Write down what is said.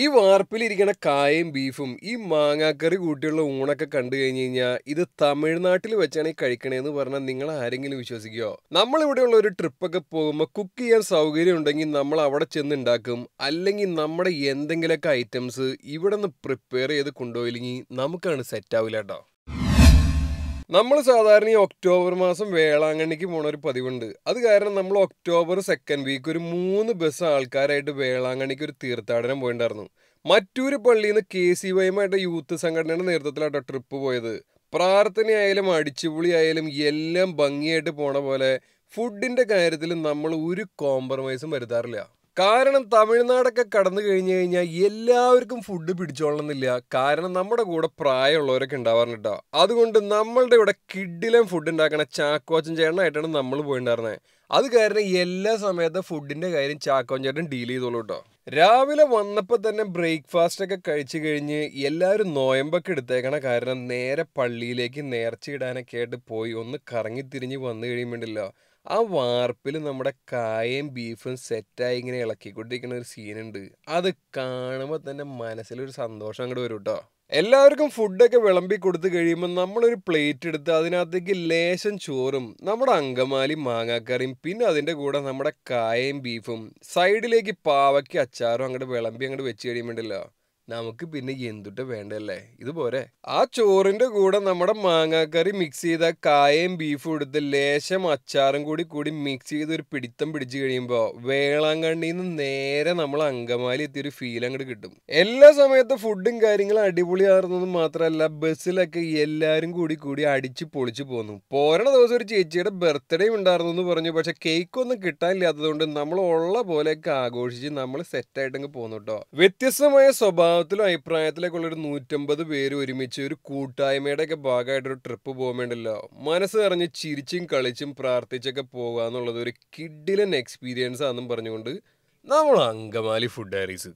ഈ വാർപ്പിലിരിക്കണ കായയും ബീഫും ഈ മാങ്ങാക്കറി കൂട്ടിയുള്ള ഊണൊക്കെ കണ്ടു കഴിഞ്ഞു കഴിഞ്ഞാൽ ഇത് തമിഴ്നാട്ടിൽ വെച്ചാണ് ഈ കഴിക്കണേന്ന് പറഞ്ഞാൽ നിങ്ങൾ ആരെങ്കിലും വിശ്വസിക്കുമോ നമ്മളിവിടെയുള്ള ഒരു ട്രിപ്പൊക്കെ പോകുമ്പോൾ കുക്ക് ചെയ്യാൻ സൗകര്യം ഉണ്ടെങ്കിൽ നമ്മൾ അവിടെ ചെന്ന് ഉണ്ടാക്കും അല്ലെങ്കിൽ നമ്മുടെ എന്തെങ്കിലുമൊക്കെ ഐറ്റംസ് ഇവിടെ നിന്ന് പ്രിപ്പയർ ചെയ്ത് കൊണ്ടുപോയില്ലെങ്കിൽ നമുക്കാണ് സെറ്റ് ആവില്ല കേട്ടോ നമ്മൾ സാധാരണ ഈ ഒക്ടോബർ മാസം വേളാങ്കണ്ണിക്ക് പോണ ഒരു പതിവുണ്ട് അത് കാരണം നമ്മൾ ഒക്ടോബർ സെക്കൻഡ് വീക്ക് ഒരു മൂന്ന് ബസ് ആൾക്കാരായിട്ട് വേളാങ്കണ്ണിക്ക് ഒരു തീർത്ഥാടനം പോയിണ്ടായിരുന്നു മറ്റൊരു പള്ളിയിൽ നിന്ന് കെ സി വൈമായിട്ട് യൂത്ത് സംഘടനയുടെ നേതൃത്വത്തിലാണ് ട്രിപ്പ് പോയത് പ്രാർത്ഥനയായാലും അടിച്ചുപൊളിയായാലും എല്ലാം ഭംഗിയായിട്ട് പോണ പോലെ ഫുഡിന്റെ കാര്യത്തിൽ നമ്മൾ ഒരു കോംപ്രമൈസും വരുത്താറില്ല കാരണം തമിഴ്നാടൊക്കെ കടന്നു കഴിഞ്ഞു കഴിഞ്ഞാൽ എല്ലാവർക്കും ഫുഡ് പിടിച്ചോളണമെന്നില്ല കാരണം നമ്മുടെ കൂടെ പ്രായമുള്ളവരൊക്കെ ഉണ്ടാവാറുണ്ട് കേട്ടോ അതുകൊണ്ട് നമ്മളുടെ ഇവിടെ കിഡിലും ഫുഡ് ഉണ്ടാക്കണ ചാക്കോച്ചൻ ചേട്ടനായിട്ടാണ് നമ്മൾ പോയിണ്ടായിരുന്നത് അത് കാരണം എല്ലാ സമയത്തും ഫുഡിന്റെ കാര്യം ചാക്കോൻ ചേട്ടൻ ഡീൽ ചെയ്തോളൂ കേട്ടോ രാവിലെ വന്നപ്പോൾ തന്നെ ബ്രേക്ക്ഫാസ്റ്റ് ഒക്കെ കഴിച്ചു കഴിഞ്ഞ് എല്ലാവരും നോയമ്പൊക്കെ എടുത്തേക്കണ കാരണം നേരെ പള്ളിയിലേക്ക് നേർച്ചയിടാനൊക്കെ ആയിട്ട് പോയി ഒന്ന് കറങ്ങി തിരിഞ്ഞ് വന്നു കഴിയുമ്പോണ്ടല്ലോ ആ വാർപ്പിൽ നമ്മുടെ കായയും ബീഫും സെറ്റായി ഇങ്ങനെ ഇളക്കിക്കൊണ്ടിരിക്കുന്ന ഒരു സീനുണ്ട് അത് കാണുമ്പോൾ തന്നെ മനസ്സിലൊരു സന്തോഷം അങ്ങോട്ട് വരും കേട്ടോ എല്ലാവർക്കും ഫുഡൊക്കെ വിളമ്പി കൊടുത്തു കഴിയുമ്പോൾ നമ്മളൊരു പ്ലേറ്റ് എടുത്ത് അതിനകത്തേക്ക് ലേശം ചോറും നമ്മുടെ അങ്കമാലി മാങ്ങാക്കറിയും പിന്നെ അതിൻ്റെ കൂടെ നമ്മുടെ കായയും ബീഫും സൈഡിലേക്ക് പാവയ്ക്ക് അച്ചാറും അങ്ങോട്ട് വിളമ്പി അങ്ങോട്ട് വെച്ച് കഴിയുമ്പോണ്ടല്ലോ നമുക്ക് പിന്നെ എന്തുട്ട വേണ്ടല്ലേ ഇത് പോരെ ആ ചോറിന്റെ കൂടെ നമ്മുടെ മാങ്ങാക്കറി മിക്സ് ചെയ്ത കായയും ബീഫും എടുത്ത് ലേശം അച്ചാറും കൂടി കൂടി മിക്സ് ചെയ്ത് ഒരു പിടിത്തം പിടിച്ചു കഴിയുമ്പോൾ വേളാങ്കണ്ണിയിൽ നിന്ന് നേരെ നമ്മൾ അങ്കമാലി ഒരു ഫീൽ അങ്ങോട്ട് കിട്ടും എല്ലാ സമയത്തും ഫുഡും കാര്യങ്ങളും അടിപൊളിയായിരുന്നത് മാത്രമല്ല ബസ്സിലൊക്കെ എല്ലാവരും കൂടി കൂടി അടിച്ച് പൊളിച്ചു പോന്നു പോരണ ദിവസം ഒരു ചേച്ചിയുടെ ബർത്ത്ഡേ ഉണ്ടായിരുന്നു എന്ന് പറഞ്ഞു പക്ഷെ കേക്ക് ഒന്നും കിട്ടാനില്ലാത്തതുകൊണ്ട് നമ്മൾ ഉള്ള പോലെയൊക്കെ ആഘോഷിച്ച് നമ്മൾ സെറ്റായിട്ടങ്ങ് പോന്നു കേട്ടോ വ്യത്യസ്തമായ സ്വഭാവം സ്വഭാവത്തിലും അഭിപ്രായത്തിലേക്കുള്ള ഒരു നൂറ്റമ്പത് പേര് ഒരുമിച്ച് ഒരു കൂട്ടായ്മയുടെ ഒക്കെ ഭാഗമായിട്ട് ഒരു ട്രിപ്പ് പോകാൻ വേണ്ടില്ല മനസ്സ് നിറഞ്ഞ് ചിരിച്ചും കളിച്ചും പ്രാർത്ഥിച്ചൊക്കെ പോകുക എന്നുള്ളത് ഒരു കിഡിലൻ എക്സ്പീരിയൻസ് ആണെന്നും പറഞ്ഞുകൊണ്ട് നമ്മൾ അങ്കമാലി ഫുഡ് ഡയറീസ്